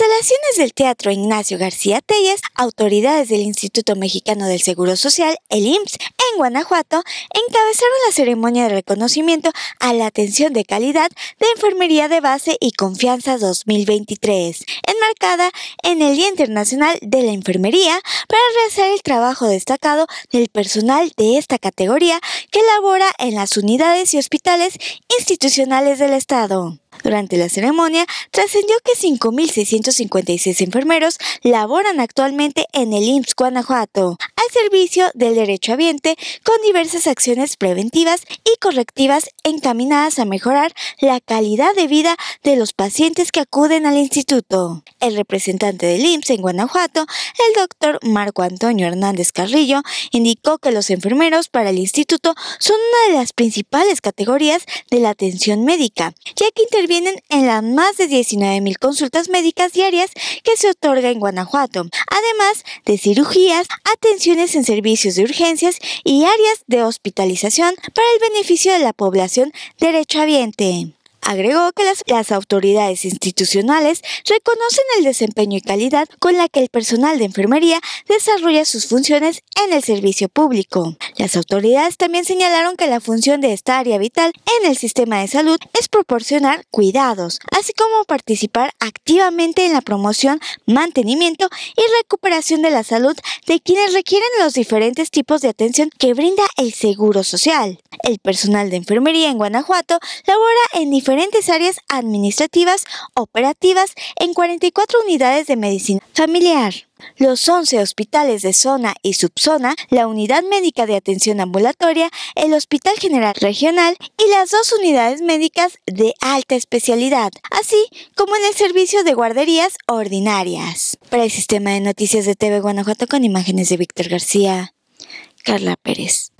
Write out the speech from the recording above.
instalaciones del Teatro Ignacio García Tellas, autoridades del Instituto Mexicano del Seguro Social, el IMSS en Guanajuato encabezaron la ceremonia de reconocimiento a la atención de calidad de Enfermería de Base y Confianza 2023, enmarcada en el Día Internacional de la Enfermería para realizar el trabajo destacado del personal de esta categoría que labora en las unidades y hospitales institucionales del Estado. Durante la ceremonia, trascendió que 5.656 enfermeros laboran actualmente en el IMSS Guanajuato, al servicio del derecho ambiente con diversas acciones preventivas y correctivas encaminadas a mejorar la calidad de vida de los pacientes que acuden al instituto. El representante del IMSS en Guanajuato, el doctor Marco Antonio Hernández Carrillo, indicó que los enfermeros para el instituto son una de las principales categorías de la atención médica, ya que intervienen en las más de 19.000 consultas médicas diarias que se otorga en Guanajuato, además de cirugías, atenciones en servicios de urgencias y áreas de hospitalización para el beneficio de la población derechohabiente. Agregó que las, las, autoridades institucionales reconocen el desempeño y calidad con la que el personal de enfermería desarrolla sus funciones en el servicio público. Las autoridades también señalaron que la función de esta área vital en el sistema de salud es proporcionar cuidados, así como participar activamente en la promoción, mantenimiento y recuperación de la salud de quienes requieren los diferentes tipos de atención que brinda el Seguro Social. El personal de enfermería en Guanajuato labora en diferentes áreas administrativas operativas en 44 unidades de medicina familiar los 11 hospitales de zona y subzona, la Unidad Médica de Atención Ambulatoria, el Hospital General Regional y las dos unidades médicas de alta especialidad, así como en el servicio de guarderías ordinarias. Para el Sistema de Noticias de TV Guanajuato con imágenes de Víctor García, Carla Pérez.